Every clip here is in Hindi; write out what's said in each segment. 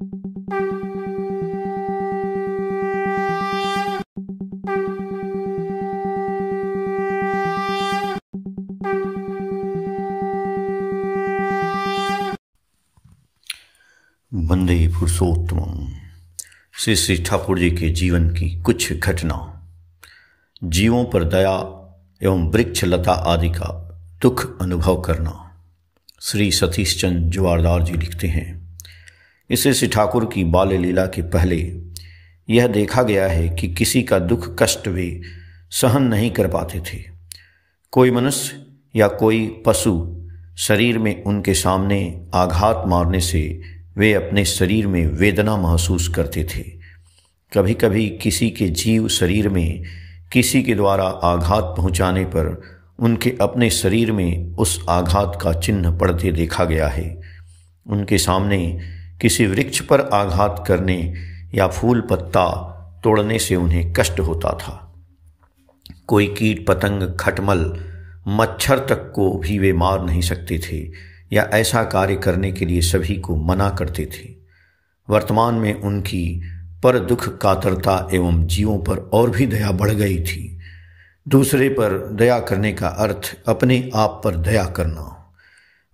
वंदे पुरुषोत्तम श्री श्री ठाकुर जी के जीवन की कुछ घटना जीवों पर दया एवं वृक्ष लता आदि का दुख अनुभव करना श्री सतीश चंद जवाहरदार जी लिखते हैं इसे श्री ठाकुर की बाल लीला के पहले यह देखा गया है कि किसी का दुख कष्ट वे सहन नहीं कर पाते थे कोई मनुष्य या कोई पशु शरीर में उनके सामने आघात मारने से वे अपने शरीर में वेदना महसूस करते थे कभी कभी किसी के जीव शरीर में किसी के द्वारा आघात पहुंचाने पर उनके अपने शरीर में उस आघात का चिन्ह पड़ते देखा गया है उनके सामने किसी वृक्ष पर आघात करने या फूल पत्ता तोड़ने से उन्हें कष्ट होता था कोई कीट पतंग खटमल मच्छर तक को भी वे मार नहीं सकते थे या ऐसा कार्य करने के लिए सभी को मना करते थे वर्तमान में उनकी पर दुख कातरता एवं जीवों पर और भी दया बढ़ गई थी दूसरे पर दया करने का अर्थ अपने आप पर दया करना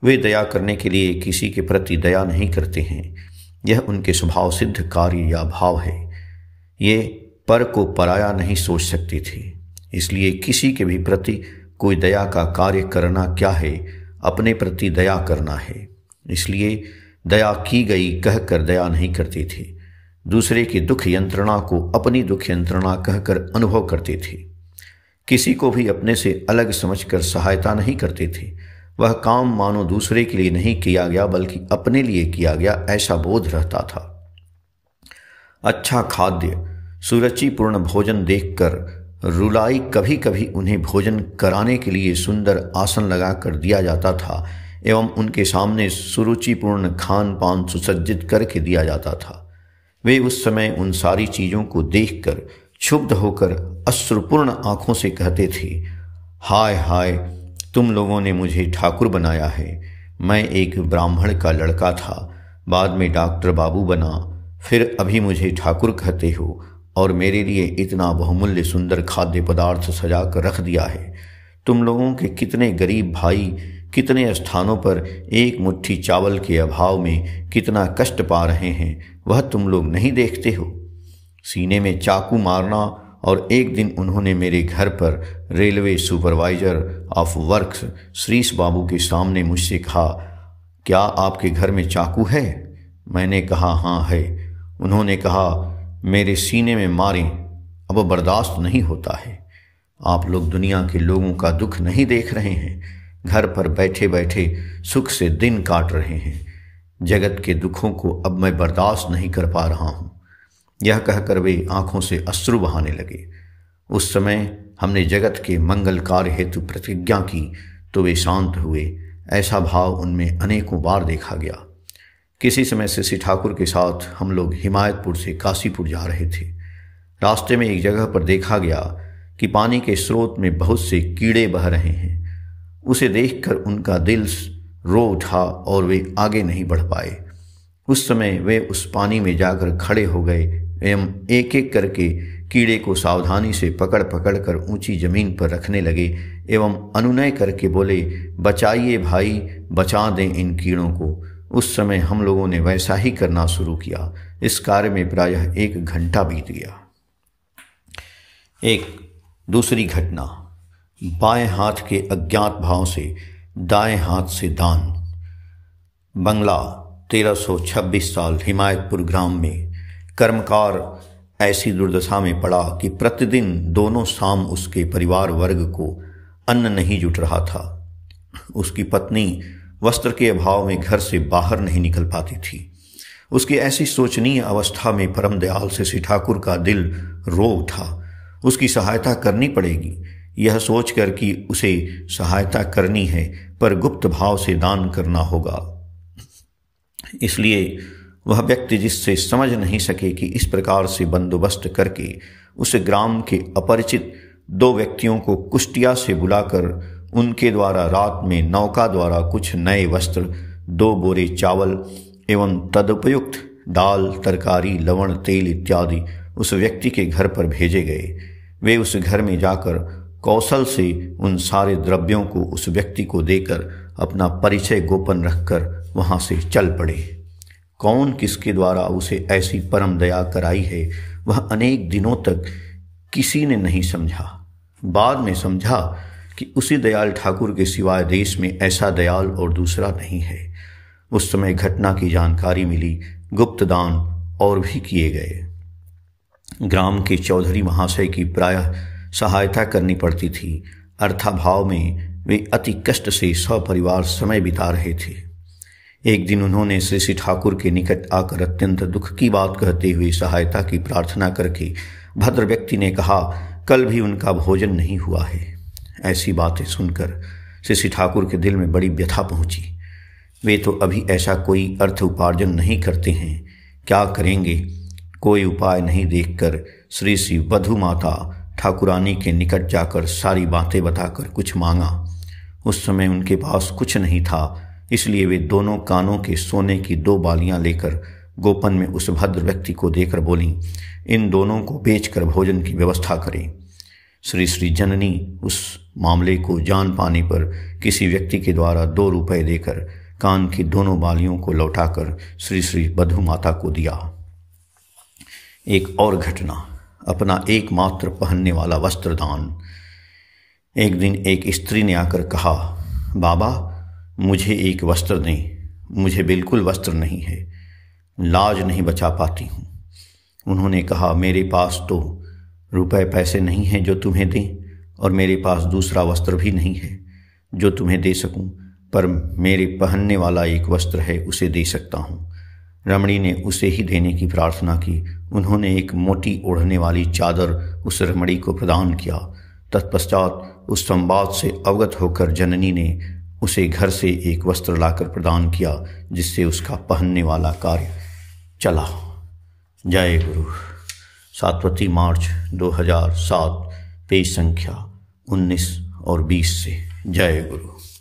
वे दया करने के लिए किसी के प्रति दया नहीं करते हैं यह उनके स्वभाव सिद्ध कार्य या भाव है ये पर को पराया नहीं सोच सकते थे इसलिए किसी के भी प्रति कोई दया का कार्य करना क्या है अपने प्रति दया करना है इसलिए दया की गई कहकर दया नहीं करते थे दूसरे की दुख यंत्रणा को अपनी दुख यंत्रणा कहकर अनुभव करते थे किसी को भी अपने से अलग समझकर सहायता नहीं करते थे वह काम मानो दूसरे के लिए नहीं किया गया बल्कि अपने लिए किया गया ऐसा बोध रहता था अच्छा खाद्य सुरुचिपूर्ण भोजन देखकर रुलाई कभी कभी उन्हें भोजन कराने के लिए सुंदर आसन लगाकर दिया जाता था एवं उनके सामने सुरुचिपूर्ण खान पान सुसज्जित करके दिया जाता था वे उस समय उन सारी चीज़ों को देखकर क्षुब्ध होकर अश्रुपूर्ण आंखों से कहते थे हाय हाय तुम लोगों ने मुझे ठाकुर बनाया है मैं एक ब्राह्मण का लड़का था बाद में डॉक्टर बाबू बना फिर अभी मुझे ठाकुर कहते हो और मेरे लिए इतना बहुमूल्य सुंदर खाद्य पदार्थ सजा कर रख दिया है तुम लोगों के कितने गरीब भाई कितने स्थानों पर एक मुट्ठी चावल के अभाव में कितना कष्ट पा रहे हैं वह तुम लोग नहीं देखते हो सीने में चाकू मारना और एक दिन उन्होंने मेरे घर पर railway supervisor of works Shrish Babu के सामने मुझसे कहा क्या आपके घर में चाकू है मैंने कहा हाँ है उन्होंने कहा मेरे सीने में मारें अब बर्दाश्त नहीं होता है आप लोग दुनिया के लोगों का दुख नहीं देख रहे हैं घर पर बैठे बैठे सुख से दिन काट रहे हैं जगत के दुखों को अब मैं बर्दाश्त नहीं कर पा रहा हूँ यह कहकर वे आंखों से अश्रु बहाने लगे उस समय हमने जगत के मंगल कार्य हेतु प्रतिज्ञा की तो वे शांत हुए ऐसा भाव उनमें अनेकों बार देखा गया किसी समय श्री ठाकुर के साथ हम लोग हिमायतपुर से काशीपुर जा रहे थे रास्ते में एक जगह पर देखा गया कि पानी के स्रोत में बहुत से कीड़े बह रहे हैं उसे देखकर उनका दिल रो उठा और वे आगे नहीं बढ़ पाए उस समय वे उस पानी में जाकर खड़े हो गए एवं एक एक करके कीड़े को सावधानी से पकड़ पकड़ कर ऊंची जमीन पर रखने लगे एवं अनुनय करके बोले बचाइए भाई बचा दें इन कीड़ों को उस समय हम लोगों ने वैसा ही करना शुरू किया इस कार्य में प्रायः एक घंटा बीत गया एक दूसरी घटना बाएं हाथ के अज्ञात भाव से दाएं हाथ से दान बंगला 1326 साल हिमायतपुर ग्राम में कर्मकार ऐसी दुर्दशा में पड़ा कि प्रतिदिन दोनों शाम उसके परिवार वर्ग को अन्न नहीं जुट रहा था उसकी पत्नी वस्त्र के अभाव में घर से बाहर नहीं निकल पाती थी उसकी ऐसी शोचनीय अवस्था में परम दयाल से श्री ठाकुर का दिल रो उठा उसकी सहायता करनी पड़ेगी यह सोचकर कि उसे सहायता करनी है पर गुप्त भाव से दान करना होगा इसलिए वह व्यक्ति जिससे समझ नहीं सके कि इस प्रकार से बंदोबस्त करके उस ग्राम के अपरिचित दो व्यक्तियों को कुष्टिया से बुलाकर उनके द्वारा रात में नौका द्वारा कुछ नए वस्त्र दो बोरे चावल एवं तदुपयुक्त दाल तरकारी लवण तेल इत्यादि उस व्यक्ति के घर पर भेजे गए वे उस घर में जाकर कौशल से उन सारे द्रव्यों को उस व्यक्ति को देकर अपना परिचय गोपन रखकर वहाँ से चल पड़े कौन किसके द्वारा उसे ऐसी परम दया कराई है वह अनेक दिनों तक किसी ने नहीं समझा बाद में समझा कि उसी दयाल ठाकुर के सिवाय देश में ऐसा दयाल और दूसरा नहीं है उस समय घटना की जानकारी मिली गुप्त दान और भी किए गए ग्राम के चौधरी महाशय की प्रायः सहायता करनी पड़ती थी अर्थाभाव में वे अति कष्ट से सपरिवार समय बिता रहे थे एक दिन उन्होंने श्री ठाकुर के निकट आकर अत्यंत दुख की बात कहते हुए सहायता की प्रार्थना करके भद्र व्यक्ति ने कहा कल भी उनका भोजन नहीं हुआ है ऐसी बातें सुनकर श्री ठाकुर के दिल में बड़ी व्यथा पहुंची वे तो अभी ऐसा कोई अर्थ उपार्जन नहीं करते हैं क्या करेंगे कोई उपाय नहीं देखकर श्री श्री वधु माता ठाकुरानी के निकट जाकर सारी बातें बताकर कुछ मांगा उस समय उनके पास कुछ नहीं था इसलिए वे दोनों कानों के सोने की दो बालियां लेकर गोपन में उस भद्र व्यक्ति को देकर बोली इन दोनों को बेचकर भोजन की व्यवस्था करें श्री श्री जननी उस मामले को जान पाने पर किसी व्यक्ति के द्वारा दो रुपए देकर कान की दोनों बालियों को लौटाकर श्री श्री बधु माता को दिया एक और घटना अपना एकमात्र पहनने वाला वस्त्रदान एक दिन एक स्त्री ने आकर कहा बाबा मुझे एक वस्त्र दें मुझे बिल्कुल वस्त्र नहीं है लाज नहीं बचा पाती हूँ उन्होंने कहा मेरे पास तो रुपए पैसे नहीं हैं जो तुम्हें दें और मेरे पास दूसरा वस्त्र भी नहीं है जो तुम्हें दे सकूं पर मेरे पहनने वाला एक वस्त्र है उसे दे सकता हूँ रमणी ने उसे ही देने की प्रार्थना की उन्होंने एक मोटी ओढ़ने वाली चादर उस रमणी को प्रदान किया तत्पश्चात उस संवाद से अवगत होकर जननी ने उसे घर से एक वस्त्र लाकर प्रदान किया जिससे उसका पहनने वाला कार्य चला जय गुरु सातवती मार्च 2007 पेज संख्या 19 और 20 से जय गुरु